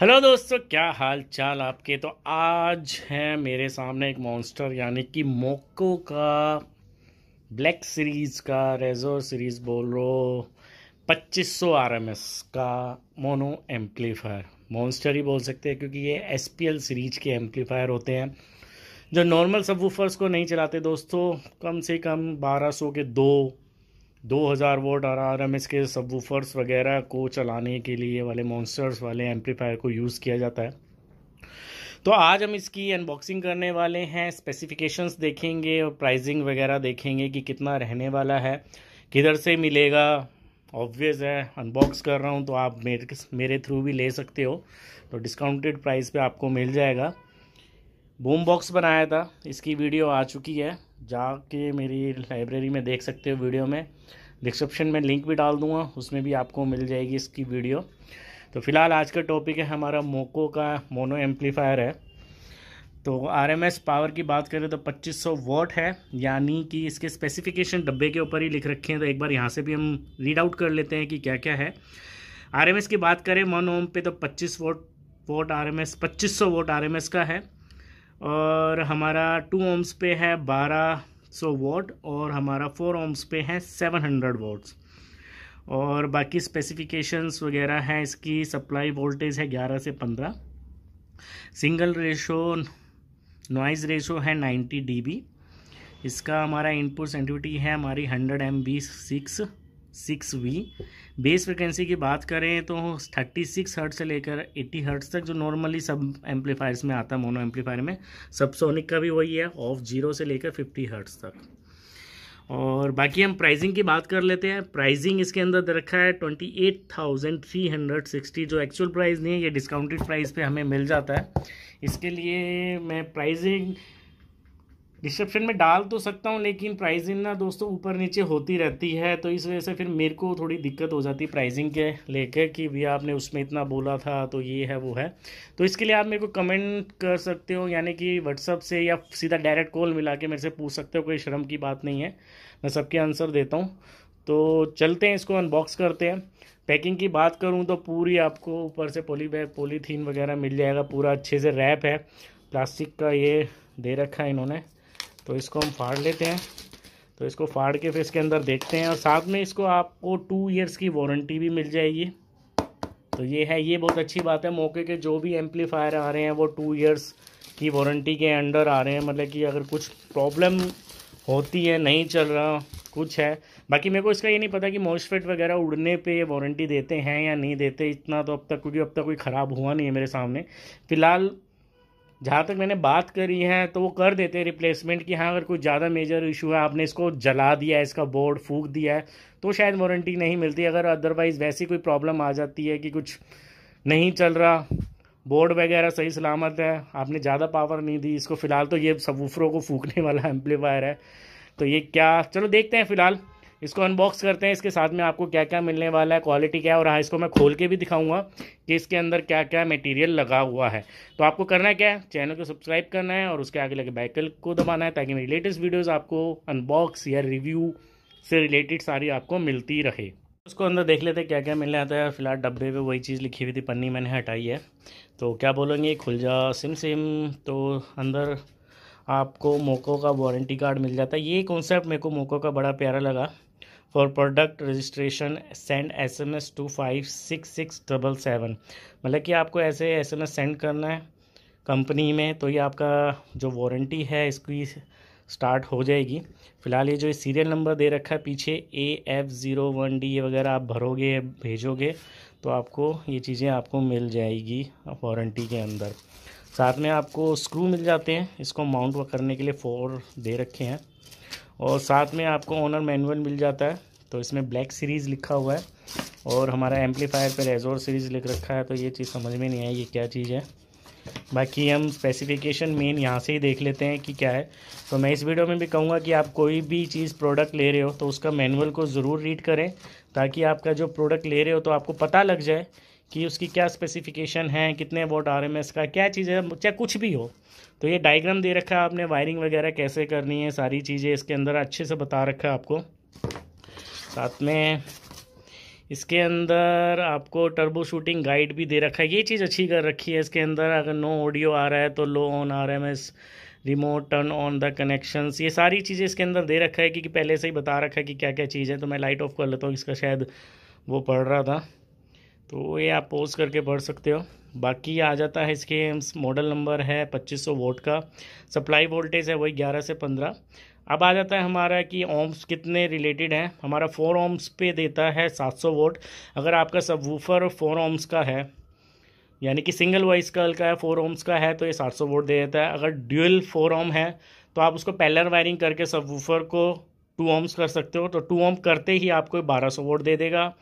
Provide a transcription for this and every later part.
hello दोस्तों क्या हाल चाल आपके तो आज है मेरे सामने एक मॉन्स्टर यानी कि मोको का ब्लैक सीरीज़ का रेजो सीरीज़ बोल रो 2500 आरएमएस का मोनो एम्पलीफायर मॉन्स्टर ही बोल सकते हैं क्योंकि ये एसपीएल सीरीज के एम्पलीफायर होते हैं जो नॉर्मल सबवूफर्स को नहीं चलाते दोस्तों कम से कम 1200 के दो 2000 watt R R M S के सबवूफर्स वगैरह को चलाने के लिए वाले मॉन्स्टर्स वाले एम्पलीफायर को यूज़ किया जाता है तो आज हम इसकी अनबॉक्सिंग करने वाले हैं स्पेसिफिकेशंस देखेंगे और प्राइसिंग वगैरह देखेंगे कि कितना रहने वाला है किधर से मिलेगा ऑब्वियस है अनबॉक्स कर रहा हूँ तो आप मेरे मेरे थ्रू भी ले सकते हो तो डिस्काउंटेड प्राइस पे आपको मिल जाएगा बूम बॉक्स बनाया था इसकी वीडियो आ चुकी है जाके मेरी लाइब्रेरी में देख सकते हो वीडियो में डिस्क्रिप्शन में लिंक भी डाल दूंगा उसमें भी आपको मिल जाएगी इसकी वीडियो तो फिलहाल आज का टॉपिक है हमारा मोको का मोनो एम्पलीफायर है तो आरएमएस पावर की बात करें तो 2500 वॉट है यानी कि इसके स्पेसिफिकेशन डब्बे के ऊपर ही लिख रखे हैं तो एक बार यहाँ से भी हम रीड आउट कर लेते हैं कि क्या क्या है आर की बात करें मोनोम पे तो 25 वोट वोट पच्चीस सौ वोट आरएमएस का है और हमारा टू ओम्स पे है बारह सौ वॉट और हमारा फोर ओम्स पे है सेवन हंड्रेड वॉट्स और बाकी स्पेसिफिकेशंस वगैरह हैं इसकी सप्लाई वोल्टेज है ग्यारह से पंद्रह सिंगल रेशो नॉइज़ रेशो है नाइन्टी डी इसका हमारा इनपुट सेंटिविटी है हमारी hundred M B six six V bass frequency की बात करें तो थर्टी सिक्स हर्ट से लेकर एट्टी हर्ट्स तक जो नॉर्मली सब एम्पलीफायर्स में आता है मोनो एम्पलीफायर में सबसोनिक का भी वही है ऑफ जीरो से लेकर फिफ्टी हर्ट्स तक और बाकी हम प्राइसिंग की बात कर लेते हैं प्राइसिंग इसके अंदर दे रखा है twenty eight thousand three hundred sixty जो एक्चुअल प्राइस नहीं है ये डिस्काउंटेड प्राइस पे हमें मिल जाता है इसके लिए मैं प्राइसिंग डिस्क्रिप्शन में डाल तो सकता हूँ लेकिन प्राइसिंग ना दोस्तों ऊपर नीचे होती रहती है तो इस वजह से फिर मेरे को थोड़ी दिक्कत हो जाती है प्राइसिंग के लेकर कि भैया आपने उसमें इतना बोला था तो ये है वो है तो इसके लिए आप मेरे को कमेंट कर सकते हो यानी कि व्हाट्सअप से या सीधा डायरेक्ट कॉल मिला के मेरे से पूछ सकते हो कोई शर्म की बात नहीं है मैं सबके आंसर देता हूँ तो चलते हैं इसको अनबॉक्स करते हैं पैकिंग की बात करूँ तो पूरी आपको ऊपर से पोली बैग पोलीथीन वगैरह मिल जाएगा पूरा अच्छे से रैप है प्लास्टिक का ये दे रखा है इन्होंने तो इसको हम फाड़ लेते हैं तो इसको फाड़ के फिर इसके अंदर देखते हैं और साथ में इसको आपको टू ईयर्स की वारंटी भी मिल जाएगी तो ये है ये बहुत अच्छी बात है मौके के जो भी एम्पलीफायर आ रहे हैं वो टू ईयर्स की वारंटी के अंडर आ रहे हैं मतलब कि अगर कुछ प्रॉब्लम होती है नहीं चल रहा कुछ है बाकी मेरे को इसका ये नहीं पता कि मोशफेट वगैरह उड़ने पे ये वारंटी देते हैं या नहीं देते इतना तो अब तक क्योंकि अब तक कोई ख़राब हुआ नहीं है मेरे सामने फ़िलहाल जहाँ तक मैंने बात करी है तो वो कर देते हैं रिप्लेसमेंट की हाँ अगर कोई ज़्यादा मेजर इशू है आपने इसको जला दिया है इसका बोर्ड फूक दिया है तो शायद वारंटी नहीं मिलती अगर अदरवाइज़ वैसी कोई प्रॉब्लम आ जाती है कि कुछ नहीं चल रहा बोर्ड वगैरह सही सलामत है आपने ज़्यादा पावर नहीं दी इसको फ़िलहाल तो ये सबूफरों को फूकने वाला एम्पलीफायर है तो ये क्या चलो देखते हैं फ़िलहाल इसको अनबॉक्स करते हैं इसके साथ में आपको क्या क्या मिलने वाला है क्वालिटी क्या है और हाँ इसको मैं खोल के भी दिखाऊंगा कि इसके अंदर क्या क्या मटेरियल लगा हुआ है तो आपको करना क्या है चैनल को सब्सक्राइब करना है और उसके आगे लगे बैकल को दबाना है ताकि मेरी लेटेस्ट वीडियोज़ आपको अनबॉक्स या रिव्यू से रिलेटेड सारी आपको मिलती रहे उसको अंदर देख लेते क्या क्या मिलने आता है फिलहाल डब्बे पे वही चीज़ लिखी हुई थी पन्नी मैंने हटाई है तो क्या बोलेंगे खुल जा सिम सिम तो अंदर आपको मोको का वारंटी कार्ड मिल जाता है ये कॉन्सेप्ट मेरे को मोको का बड़ा प्यारा लगा for product registration send S M S to five six six double seven मतलब कि आपको ऐसे एस एम एस सेंड करना है कंपनी में तो ये आपका जो वारंटी है इसकी स्टार्ट हो जाएगी फ़िलहाल ये जो सीरियल नंबर दे रखा है पीछे A F zero one D ये वगैरह आप भरोगे भेजोगे तो आपको ये चीज़ें आपको मिल जाएगी वारंटी के अंदर साथ में आपको स्क्रू मिल जाते हैं इसको माउंट करने के लिए फोर दे रखे हैं और साथ में आपको ओनर मैनुअल मिल जाता है तो इसमें ब्लैक सीरीज़ लिखा हुआ है और हमारा एम्पलीफायर पर रेजोर सीरीज़ लिख रखा है तो ये चीज़ समझ में नहीं आई ये क्या चीज़ है बाकी हम स्पेसिफिकेशन मेन यहाँ से ही देख लेते हैं कि क्या है तो मैं इस वीडियो में भी कहूँगा कि आप कोई भी चीज़ प्रोडक्ट ले रहे हो तो उसका मैनुअल को ज़रूर रीड करें ताकि आपका जो प्रोडक्ट ले रहे हो तो आपको पता लग जाए कि उसकी क्या स्पेसिफिकेशन है कितने वोट आर एम एस का क्या चीज़ है चाहे कुछ भी हो तो ये डायग्राम दे रखा है आपने वायरिंग वगैरह कैसे करनी है सारी चीज़ें इसके अंदर अच्छे से बता रखा है आपको साथ में इसके अंदर आपको टर्बो शूटिंग गाइड भी दे रखा है ये चीज़ अच्छी कर रखी है इसके अंदर अगर नो ऑडियो आ रहा है तो low on R M S remote turn on the connections ये सारी चीज़ें इसके अंदर दे रखा है कि, पहले से ही बता रखा है कि क्या क्या चीज़ है तो मैं लाइट ऑफ कर लेता हूँ इसका शायद वो पढ़ रहा था तो ये आप पोज करके पढ़ सकते हो बाकी आ जाता है इसके मॉडल नंबर है 2500 वोट का सप्लाई वोल्टेज है वही 11 से पंद्रह अब आ जाता है हमारा कि ओम्स कितने रिलेटेड हैं हमारा फोर ओम्स पे देता है 700 वोट अगर आपका वूफर फोर ओम्स का है यानी कि सिंगल वाइस कल का है फोर ओम्स का है तो ये 700 वोट दे देता है अगर ड्यूल फोर ओम है तो आप उसको पैलर वायरिंग करके वूफर को टू ओम्स कर सकते हो तो टू ओम करते ही आपको सौ वोट दे देगा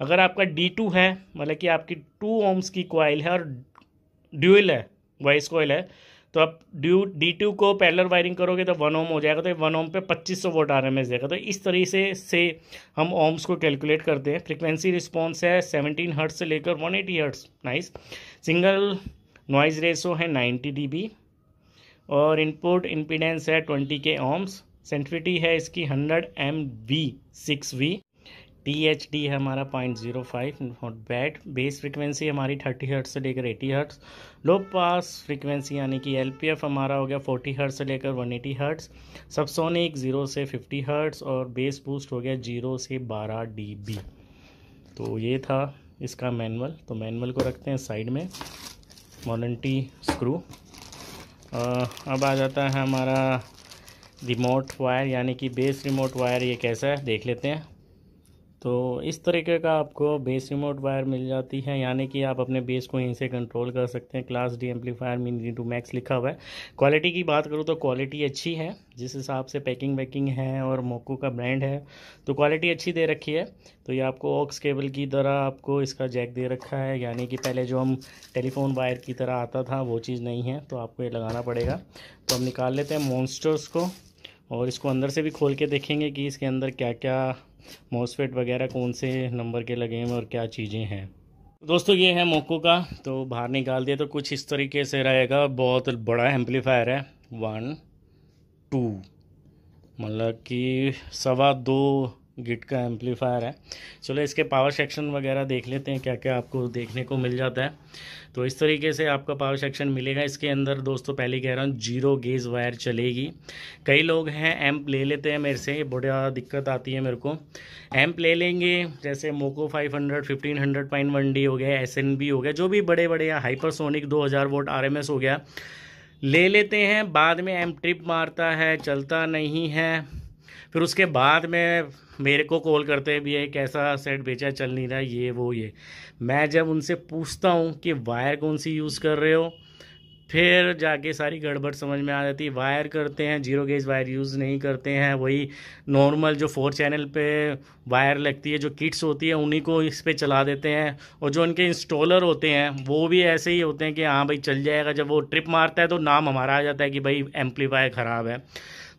अगर आपका डी टू है मतलब कि आपकी टू ओम्स की कॉयल है और ड्यूल है वाइस कोयल है तो आप ड्यू डी टू को पैलर वायरिंग करोगे तो वन ओम हो जाएगा तो वन ओम पे 2500 वोट आर एम एस देगा तो इस तरीके से हम ओम्स को कैलकुलेट करते हैं फ्रिक्वेंसी रिस्पॉन्स है 17 हर्ट्स से लेकर 180 eighty hertz nice single noise ratio है 90 डीबी और इनपुट इम्पीडेंस है 20 के ओम्स सेंट्रिटी है इसकी hundred M V six V T H D है हमारा point zero five not bad bass frequency हमारी थर्टी हर्ट से लेकर eighty hertz low pass frequency यानी कि एल पी एफ हमारा हो गया फोर्टी हर्ट से लेकर one eighty hertz subsonic zero से फिफ्टी हर्ट्स और बेस बूस्ट हो गया जीरो से बारह डी बी तो ये था इसका मैनुअल तो मैनुअल को रखते हैं साइड में मॉलेंटी स्क्रू अब आ जाता है हमारा रिमोट वायर यानी कि बेस रिमोट वायर ये कैसा है देख लेते हैं तो इस तरीके का आपको बेस रिमोट वायर मिल जाती है यानी कि आप अपने बेस को यहीं से कंट्रोल कर सकते हैं class D amplifier mini to max लिखा हुआ है क्वालिटी की बात करूँ तो क्वालिटी अच्छी है जिस हिसाब से पैकिंग वैकिंग है और मोको का ब्रांड है तो क्वालिटी अच्छी दे रखी है तो ये आपको ऑक्स केबल की तरह आपको इसका जैक दे रखा है यानी कि पहले जो हम टेलीफोन वायर की तरह आता था वो चीज़ नहीं है तो आपको ये लगाना पड़ेगा तो हम निकाल लेते हैं मॉन्स्टर्स को और इसको अंदर से भी खोल के देखेंगे कि इसके अंदर क्या क्या मोसफेट वगैरह कौन से नंबर के लगे हैं और क्या चीज़ें हैं दोस्तों ये है मोको का तो बाहर निकाल दिया तो कुछ इस तरीके से रहेगा बहुत बड़ा एम्पलीफायर है वन टू मतलब कि सवा दो गिट का एम्पलीफायर है चलो इसके पावर सेक्शन वगैरह देख लेते हैं क्या क्या आपको देखने को मिल जाता है तो इस तरीके से आपका पावर सेक्शन मिलेगा इसके अंदर दोस्तों पहले कह रहा हूँ जीरो गेज वायर चलेगी कई लोग हैं एम्प ले लेते हैं मेरे से बड़ा दिक्कत आती है मेरे को एम्प ले लेंगे जैसे मोको five hundred fifteen hundred pine one D हो गया एस एन बी हो गया जो भी बड़े बड़े या हाइपरसोनिक दो हज़ार वोट आर एम एस हो गया ले लेते हैं बाद में एम ट्रिप मारता है चलता नहीं है फिर उसके बाद में मेरे को कॉल करते हैं भैया कैसा सेट बेचा चल नहीं रहा ये वो ये मैं जब उनसे पूछता हूँ कि वायर कौन सी यूज़ कर रहे हो फिर जाके सारी गड़बड़ समझ में आ जाती है वायर करते हैं जीरो गेज वायर यूज़ नहीं करते हैं वही नॉर्मल जो फोर चैनल पे वायर लगती है जो किट्स होती है उन्हीं को इस पर चला देते हैं और जो उनके इंस्टॉलर होते हैं वो भी ऐसे ही होते हैं कि हाँ भाई चल जाएगा जब वो ट्रिप मारता है तो नाम हमारा आ जाता है कि भाई एम्पलीफायर ख़राब है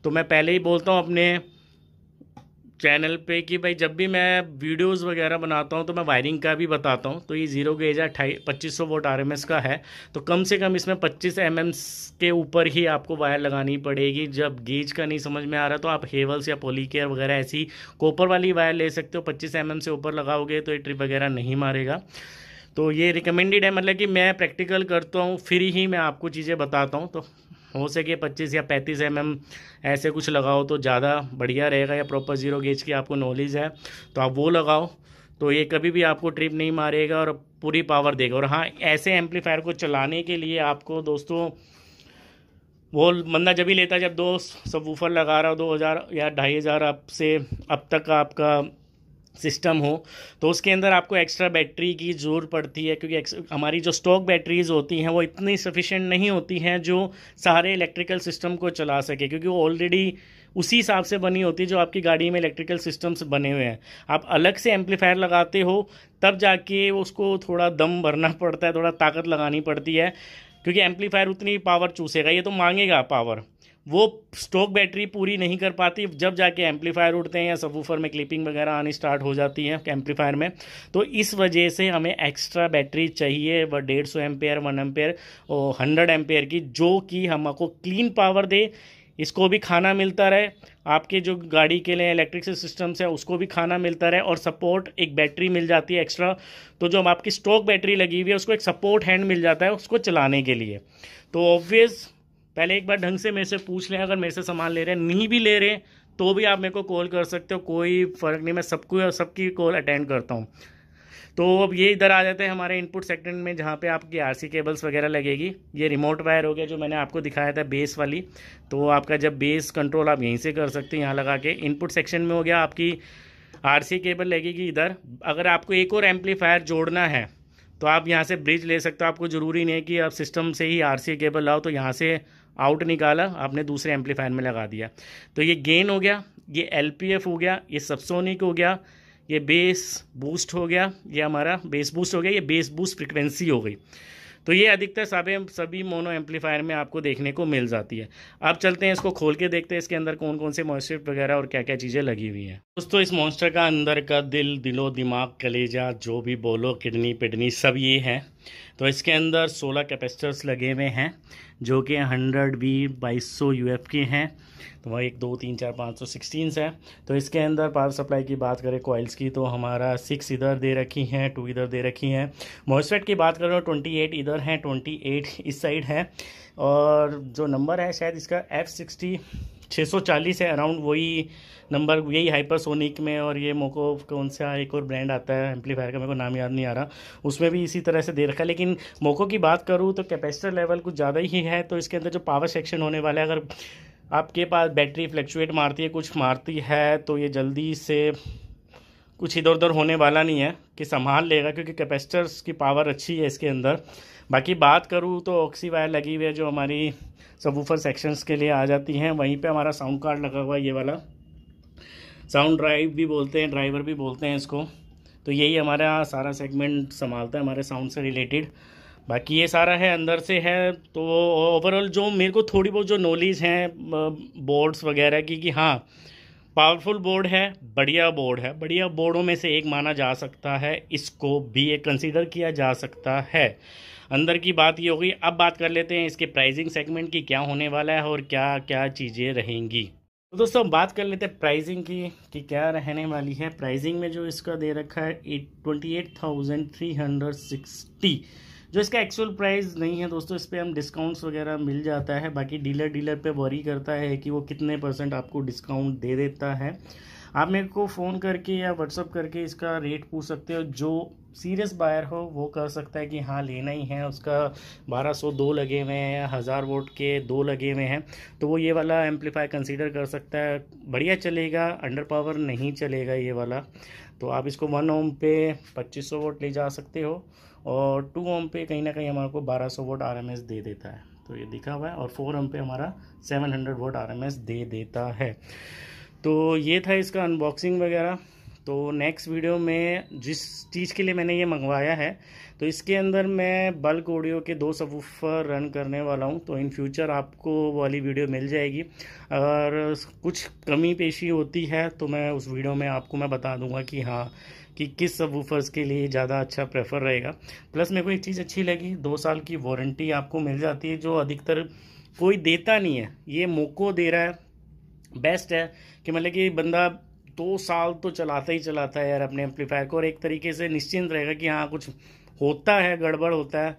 तो मैं पहले ही बोलता हूँ अपने चैनल पे कि भाई जब भी मैं वीडियोस वगैरह बनाता हूँ तो मैं वायरिंग का भी बताता हूँ तो ये ज़ीरो गेज है अठाई पच्चीस सौ वोट आर का है तो कम से कम इसमें पच्चीस एम के ऊपर ही आपको वायर लगानी पड़ेगी जब गेज का नहीं समझ में आ रहा तो आप हेवल्स या पोलीकेयर वगैरह ऐसी कॉपर वाली वायर ले सकते हो पच्चीस एम से ऊपर लगाओगे तो ये ट्रिप वगैरह नहीं मारेगा तो ये रिकमेंडेड है मतलब कि मैं प्रैक्टिकल करता हूँ फिर ही मैं आपको चीज़ें बताता हूँ तो हो सके 25 या 35 एम mm ऐसे कुछ लगाओ तो ज़्यादा बढ़िया रहेगा या प्रॉपर ज़ीरो गेज की आपको नॉलेज है तो आप वो लगाओ तो ये कभी भी आपको ट्रिप नहीं मारेगा और पूरी पावर देगा और हाँ ऐसे एम्पलीफायर को चलाने के लिए आपको दोस्तों वो बंदा जब ही लेता है जब दो सब वूफर लगा रहा हो दो हज़ार या ढाई हज़ार आपसे अब तक आपका सिस्टम हो तो उसके अंदर आपको एक्स्ट्रा बैटरी की ज़रूरत पड़ती है क्योंकि हमारी जो स्टॉक बैटरीज होती हैं वो इतनी सफिशेंट नहीं होती हैं जो सारे इलेक्ट्रिकल सिस्टम को चला सके क्योंकि वो ऑलरेडी उसी हिसाब से बनी होती है जो आपकी गाड़ी में इलेक्ट्रिकल सिस्टम्स बने हुए हैं आप अलग से एम्पलीफायर लगाते हो तब जाके उसको थोड़ा दम भरना पड़ता है थोड़ा ताकत लगानी पड़ती है क्योंकि एम्पलीफायर उतनी पावर चूसेगा ये तो मांगेगा पावर वो स्टोक बैटरी पूरी नहीं कर पाती जब जाके एम्पलीफायर उठते हैं या सबवूफर में क्लिपिंग वगैरह आनी स्टार्ट हो जाती है एम्पलीफायर में तो इस वजह से हमें एक्स्ट्रा बैटरी चाहिए वह डेढ़ सौ एम्पेयर वन एम्पेयर और हंड्रेड एम्पेयर की जो कि हमको क्लीन पावर दे इसको भी खाना मिलता रहे आपके जो गाड़ी के लिए इलेक्ट्रिक सिस्टम्स है उसको भी खाना मिलता रहे और सपोर्ट एक बैटरी मिल जाती है एक्स्ट्रा तो जो हम आपकी स्टोक बैटरी लगी हुई है उसको एक सपोर्ट हैंड मिल जाता है उसको चलाने के लिए तो ऑब्वियस पहले एक बार ढंग से मेरे से पूछ लें अगर मेरे से सामान ले रहे हैं नहीं भी ले रहे तो भी आप मेरे को कॉल कर सकते हो कोई फ़र्क नहीं मैं सबको सबकी कॉल अटेंड करता हूँ तो अब ये इधर आ जाते हैं हमारे इनपुट सेक्टर में जहाँ पे आपकी आरसी केबल्स वगैरह लगेगी ये रिमोट वायर हो गया जो मैंने आपको दिखाया था बेस वाली तो आपका जब बेस कंट्रोल आप यहीं से कर सकते हैं यहाँ लगा के इनपुट सेक्शन में हो गया आपकी आरसी केबल लगेगी इधर अगर आपको एक और एम्पलीफायर जोड़ना है तो आप यहाँ से ब्रिज ले सकते हो आपको ज़रूरी नहीं है कि आप सिस्टम से ही आर केबल लाओ तो यहाँ से आउट निकाला आपने दूसरे एम्पलीफायर में लगा दिया तो ये गेन हो गया ये एल हो गया ये सबसोनिक हो गया ये बेस बूस्ट हो गया ये हमारा बेस बूस्ट हो गया ये बेस बूस्ट फ्रिक्वेंसी हो गई तो ये अधिकतर सभी सभी मोनो एम्पलीफायर में आपको देखने को मिल जाती है अब चलते हैं इसको खोल के देखते हैं इसके अंदर कौन कौन से मॉइस्चर वगैरह और क्या क्या चीज़ें लगी हुई हैं दोस्तों इस मॉन्स्टर का अंदर का दिल दिलो दिमाग कलेजा जो भी बोलो किडनी पिडनी सब ये हैं तो इसके अंदर 16 कैपेसिटर्स लगे हुए हैं जो कि 100 बी बाईस सौ के हैं तो वह एक दो तीन चार पाँच सौ सिक्सटीन है तो इसके अंदर पावर सप्लाई की बात करें कोयल्स की तो हमारा सिक्स इधर दे रखी हैं टू इधर दे रखी हैं मोसफेट की बात करें ट्वेंटी तो एट इधर हैं ट्वेंटी एट इस साइड है और जो नंबर है शायद इसका एफ सिक्सटी 640 है अराउंड वही नंबर यही हाइपरसोनिक में और ये मोको कौन सा एक और ब्रांड आता है एम्पलीफायर का मेरे को नाम याद नहीं आ रहा उसमें भी इसी तरह से दे रखा है लेकिन मोको की बात करूँ तो कैपेसिटर लेवल कुछ ज़्यादा ही है तो इसके अंदर जो पावर सेक्शन होने वाला है अगर आपके पास बैटरी फ्लक्चुएट मारती है कुछ मारती है तो ये जल्दी से कुछ इधर उधर होने वाला नहीं है कि संभाल लेगा क्योंकि कैपेसिटर्स की पावर अच्छी है इसके अंदर बाकी बात करूँ तो ऑक्सी वायर लगी हुई है जो हमारी सबूफ़र सेक्शंस के लिए आ जाती हैं वहीं पे हमारा साउंड कार्ड लगा हुआ है ये वाला साउंड ड्राइव भी बोलते हैं ड्राइवर भी बोलते हैं इसको तो यही हमारा सारा सेगमेंट संभालता है हमारे साउंड से रिलेटेड बाकी ये सारा है अंदर से है तो ओवरऑल जो मेरे को थोड़ी बहुत जो नॉलेज हैं बोर्ड्स वगैरह की कि हाँ पावरफुल बोर्ड है बढ़िया बोर्ड है बढ़िया बोर्डों में से एक माना जा सकता है इसको भी एक कंसीडर किया जा सकता है अंदर की बात ये होगी अब बात कर लेते हैं इसके प्राइसिंग सेगमेंट की क्या होने वाला है और क्या क्या चीज़ें रहेंगी तो दोस्तों बात कर लेते हैं प्राइसिंग की कि क्या रहने वाली है प्राइसिंग में जो इसका दे रखा है eight twenty eight thousand three hundred sixty जो इसका एक्चुअल प्राइस नहीं है दोस्तों इस पर हम डिस्काउंट्स वगैरह मिल जाता है बाकी डीलर डीलर पे वरी करता है कि वो कितने परसेंट आपको डिस्काउंट दे देता है आप मेरे को फ़ोन करके या व्हाट्सअप करके इसका रेट पूछ सकते हो जो सीरियस बायर हो वो कर सकता है कि हाँ लेना ही है उसका 1202 लगे हुए हैं या हज़ार वोट के दो लगे हुए हैं तो वो ये वाला एम्पलीफायर कंसीडर कर सकता है बढ़िया चलेगा अंडर पावर नहीं चलेगा ये वाला तो आप इसको वन ओम पे 2500 वोट ले जा सकते हो और टू ओम पे कहीं ना कहीं हमारे को बारह सौ वोट आर दे देता है तो ये दिखा हुआ है और फोर ओम पे हमारा सेवन हंड्रेड वोट आर दे देता है तो ये था इसका अनबॉक्सिंग वगैरह तो नेक्स्ट वीडियो में जिस चीज़ के लिए मैंने ये मंगवाया है तो इसके अंदर मैं बल्क ऑडियो के दो सबूफर रन करने वाला हूँ तो इन फ्यूचर आपको वाली वीडियो मिल जाएगी अगर कुछ कमी पेशी होती है तो मैं उस वीडियो में आपको मैं बता दूंगा कि हाँ कि किस सब वूफर्स के लिए ज़्यादा अच्छा प्रेफर रहेगा प्लस मेरे को एक चीज़ अच्छी लगी दो साल की वारंटी आपको मिल जाती है जो अधिकतर कोई देता नहीं है ये मोको दे रहा है बेस्ट है कि मतलब कि बंदा दो साल तो चलाता ही चलाता है यार अपने एम्पलीफायर को और एक तरीके से निश्चिंत रहेगा कि हाँ कुछ होता है गड़बड़ होता है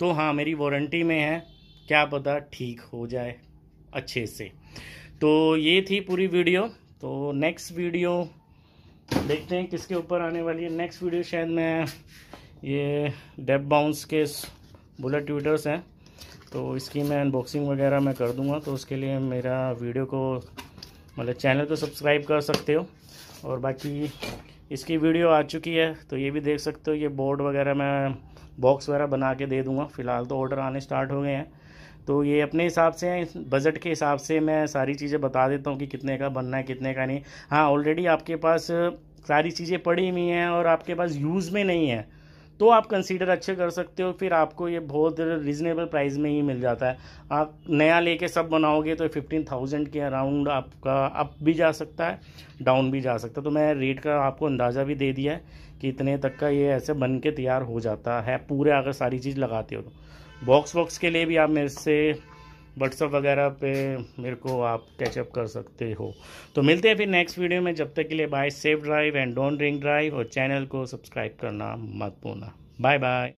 तो हाँ मेरी वारंटी में है क्या पता ठीक हो जाए अच्छे से तो ये थी पूरी वीडियो तो नेक्स्ट वीडियो देखते हैं किसके ऊपर आने वाली है नेक्स्ट वीडियो शायद मैं ये डेप बाउंस के बुलेट ट्विटर्स हैं तो इसकी मैं अनबॉक्सिंग वगैरह मैं कर दूंगा तो उसके लिए मेरा वीडियो को मतलब चैनल को सब्सक्राइब कर सकते हो और बाकी इसकी वीडियो आ चुकी है तो ये भी देख सकते हो ये बोर्ड वगैरह मैं बॉक्स वगैरह बना के दे दूंगा फ़िलहाल तो ऑर्डर आने स्टार्ट हो गए हैं तो ये अपने हिसाब से बजट के हिसाब से मैं सारी चीज़ें बता देता हूँ कि कितने का बनना है कितने का नहीं हाँ ऑलरेडी आपके पास सारी चीज़ें पड़ी हुई हैं और आपके पास यूज़ में नहीं है तो आप कंसीडर अच्छे कर सकते हो फिर आपको ये बहुत रिजनेबल प्राइस में ही मिल जाता है आप नया लेके सब बनाओगे तो फिफ्टीन थाउजेंड के अराउंड आपका अप भी जा सकता है डाउन भी जा सकता है तो मैं रेट का आपको अंदाज़ा भी दे दिया है कि इतने तक का ये ऐसे बन के तैयार हो जाता है पूरे अगर सारी चीज़ लगाते हो तो बॉक्स बॉक्स के लिए भी आप मेरे से व्हाट्सअप वगैरह पे मेरे को आप कैचअप कर सकते हो तो मिलते हैं फिर नेक्स्ट वीडियो में जब तक के लिए bye safe drive and don't drink drive और चैनल को सब्सक्राइब करना मत भूलना बाय बाय